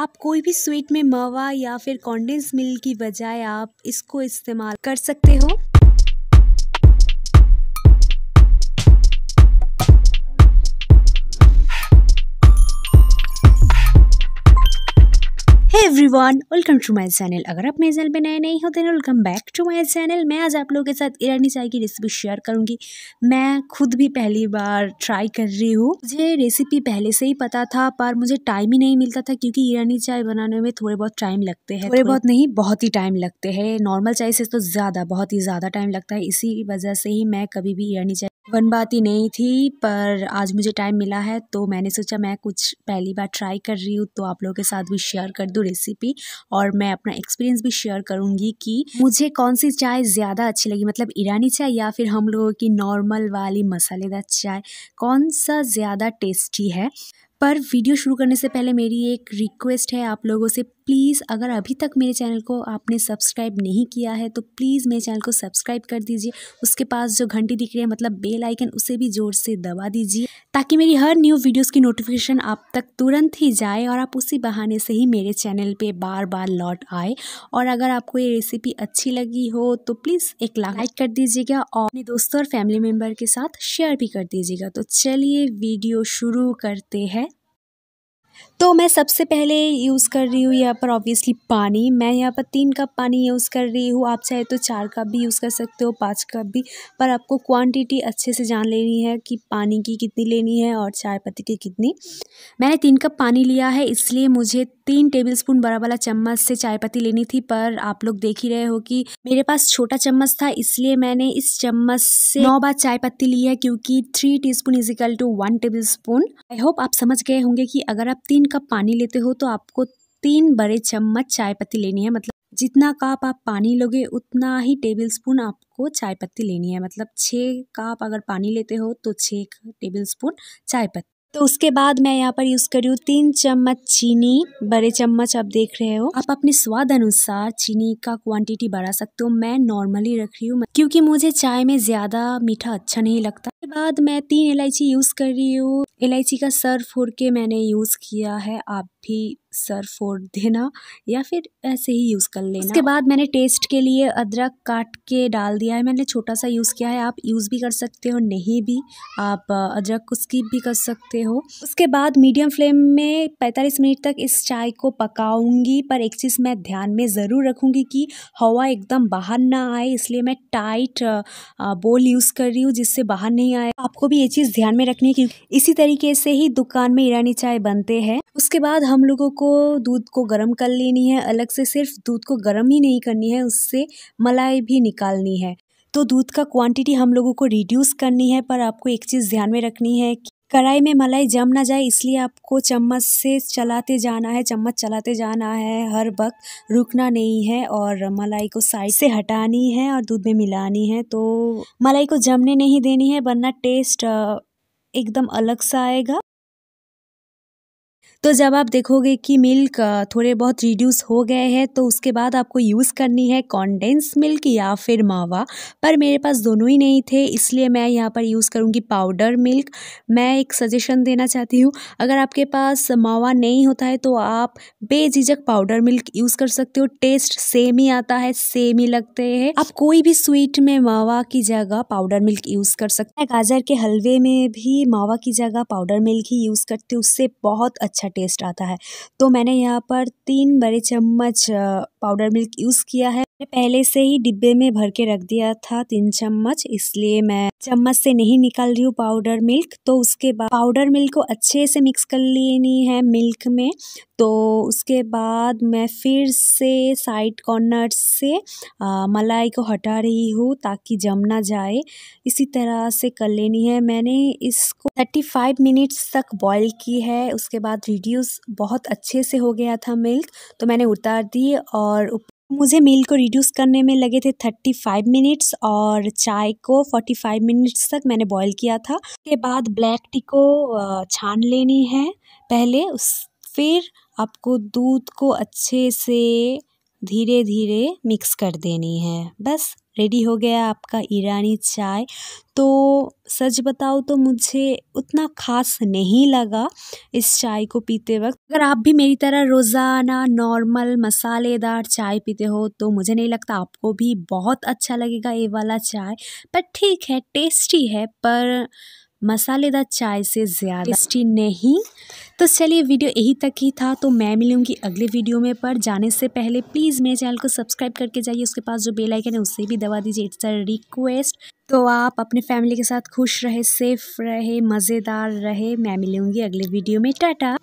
आप कोई भी स्वीट में मावा या फिर कॉन्डेंस मिल्क की बजाय आप इसको इस्तेमाल कर सकते हो everyone welcome to my channel अगर आप मेरे चैनल पे नए नहीं हो तो welcome back to my channel मैं आज आप लोगों के साथ ईरानी चाय की रेसिपी शेयर करूंगी मैं खुद भी पहली बार ट्राई कर रही हूँ मुझे रेसिपी पहले से ही पता था पर मुझे टाइम ही नहीं मिलता था क्योंकि ईरानी चाय बनाने में थोड़े बहुत टाइम लगते हैं थोड़े बहुत नहीं बहुत ही टाइम लगते हैं नॉर्मल चाय से तो ज़्यादा बहुत ही ज़्यादा टाइम लगता है इसी वजह से ही मैं कभी भी ईरानी चाय बन ही नहीं थी पर आज मुझे टाइम मिला है तो मैंने सोचा मैं कुछ पहली बार ट्राई कर रही हूँ तो आप लोगों के साथ भी शेयर कर दूँ रेसिपी रेसिपी और मैं अपना एक्सपीरियंस भी शेयर करूंगी कि मुझे कौन सी चाय ज़्यादा अच्छी लगी मतलब ईरानी चाय या फिर हम लोगों की नॉर्मल वाली मसालेदार चाय कौन सा ज़्यादा टेस्टी है पर वीडियो शुरू करने से पहले मेरी एक रिक्वेस्ट है आप लोगों से प्लीज़ अगर अभी तक मेरे चैनल को आपने सब्सक्राइब नहीं किया है तो प्लीज़ मेरे चैनल को सब्सक्राइब कर दीजिए उसके पास जो घंटी दिख रही है मतलब बेल आइकन उसे भी ज़ोर से दबा दीजिए ताकि मेरी हर न्यू वीडियोस की नोटिफिकेशन आप तक तुरंत ही जाए और आप उसी बहाने से ही मेरे चैनल पे बार बार लौट आए और अगर आपको ये रेसिपी अच्छी लगी हो तो प्लीज़ एक लाइक कर दीजिएगा और अपने दोस्तों और फैमिली मेम्बर के साथ शेयर भी कर दीजिएगा तो चलिए वीडियो शुरू करते हैं तो मैं सबसे पहले यूज़ कर रही हूँ यहाँ पर ऑब्वियसली पानी मैं यहाँ पर तीन कप पानी यूज़ कर रही हूँ आप चाहे तो चार कप भी यूज़ कर सकते हो पाँच कप भी पर आपको क्वांटिटी अच्छे से जान लेनी है कि पानी की कितनी लेनी है और चाय पत्ती की कितनी मैंने तीन कप पानी लिया है इसलिए मुझे तीन टेबलस्पून बड़ा वाला चम्मच से चाय पत्ती लेनी थी पर आप लोग देख ही रहे हो कि मेरे पास छोटा चम्मच था इसलिए मैंने इस चम्मच से नौ बार चाय पत्ती ली है क्योंकि three teaspoon is equal to one tablespoon I hope आप समझ गए होंगे कि अगर आप तीन कप पानी लेते हो तो आपको तीन बड़े चम्मच चाय पत्ती लेनी है मतलब जितना कप आप पानी लोगे उतना ही टेबल स्पून आपको चाय पत्ती लेनी है मतलब छः काप अगर पानी लेते हो तो छः टेबल स्पून चाय पत्ती तो उसके बाद मैं यहाँ पर यूज़ कर रही हूँ तीन चम्मच चीनी बड़े चम्मच आप देख रहे हो आप अपने स्वाद अनुसार चीनी का क्वांटिटी बढ़ा सकते हो मैं नॉर्मली रख रही हूँ क्योंकि मुझे चाय में ज़्यादा मीठा अच्छा नहीं लगता उसके बाद मैं तीन इलायची यूज़ कर रही हूँ इलायची का सर फोड़ के मैंने यूज़ किया है आप भी सर फोड़ देना या फिर ऐसे ही यूज़ कर लेना उसके बाद मैंने टेस्ट के लिए अदरक काट के डाल दिया है मैंने छोटा सा यूज़ किया है आप यूज़ भी कर सकते हो नहीं भी आप अदरक को स्किप भी कर सकते हो उसके बाद मीडियम फ्लेम में पैंतालीस मिनट तक इस चाय को पकाऊंगी पर एक चीज़ मैं ध्यान में ज़रूर रखूँगी कि हवा एकदम बाहर ना आए इसलिए मैं टाइट बोल यूज़ कर रही हूँ जिससे बाहर नहीं आए आपको भी ये चीज़ ध्यान में रखनी है इसी तरीके से ही दुकान में ईरानी चाय बनते हैं उसके बाद हम लोगों को दूध को गर्म कर लेनी है अलग से सिर्फ दूध को गर्म ही नहीं करनी है उससे मलाई भी निकालनी है तो दूध का क्वांटिटी हम लोगों को रिड्यूस करनी है पर आपको एक चीज़ ध्यान में रखनी है कि कढ़ाई में मलाई जम ना जाए इसलिए आपको चम्मच से चलाते जाना है चम्मच चलाते जाना है हर वक्त रुकना नहीं है और मलाई को साइड से हटानी है और दूध में मिलानी है तो मलाई को जमने नहीं देनी है वरना टेस्ट एकदम अलग सा आएगा तो जब आप देखोगे कि मिल्क थोड़े बहुत रिड्यूस हो गए हैं तो उसके बाद आपको यूज़ करनी है कॉन्डेंस मिल्क या फिर मावा पर मेरे पास दोनों ही नहीं थे इसलिए मैं यहाँ पर यूज़ करूँगी पाउडर मिल्क मैं एक सजेशन देना चाहती हूँ अगर आपके पास मावा नहीं होता है तो आप बेझिझक पाउडर मिल्क यूज़ कर सकते हो टेस्ट सेम ही आता है सेम ही लगते हैं आप कोई भी स्वीट में मावा की जगह पाउडर मिल्क यूज़ कर सकते हैं गाजर के हलवे में भी मावा की जगह पाउडर मिल्क ही यूज़ करती हूँ उससे बहुत अच्छा टेस्ट आता है तो मैंने यहाँ पर तीन बड़े चम्मच पाउडर मिल्क यूज़ किया है मैंने पहले से ही डिब्बे में भर के रख दिया था तीन चम्मच इसलिए मैं चम्मच से नहीं निकाल रही हूँ पाउडर मिल्क तो उसके बाद पाउडर मिल्क को अच्छे से मिक्स कर लेनी है मिल्क में तो उसके बाद मैं फिर से साइड कॉर्नर से आ, मलाई को हटा रही हूँ ताकि जम ना जाए इसी तरह से कर लेनी है मैंने इसको 35 मिनट्स तक बॉईल की है उसके बाद रिड्यूस बहुत अच्छे से हो गया था मिल्क तो मैंने उतार दी और और मुझे मील को रिड्यूस करने में लगे थे थर्टी फाइव मिनट्स और चाय को फोर्टी फाइव मिनट्स तक मैंने बॉईल किया था उसके बाद ब्लैक टी को छान लेनी है पहले उस फिर आपको दूध को अच्छे से धीरे धीरे मिक्स कर देनी है बस रेडी हो गया आपका ईरानी चाय तो सच बताओ तो मुझे उतना खास नहीं लगा इस चाय को पीते वक्त अगर आप भी मेरी तरह रोज़ाना नॉर्मल मसालेदार चाय पीते हो तो मुझे नहीं लगता आपको भी बहुत अच्छा लगेगा ये वाला चाय पर ठीक है टेस्टी है पर मसालेदार चाय से ज़्यादा टेस्टी नहीं तो चलिए वीडियो यही तक ही था तो मैं मिलूंगी अगले वीडियो में पर जाने से पहले प्लीज़ मेरे चैनल को सब्सक्राइब करके जाइए उसके पास जो बेल आइकन है उसे भी दबा दीजिए इट्स अ रिक्वेस्ट तो आप अपने फैमिली के साथ खुश रहे सेफ रहे मज़ेदार रहे मैं मिलूंगी अगले वीडियो में टाटा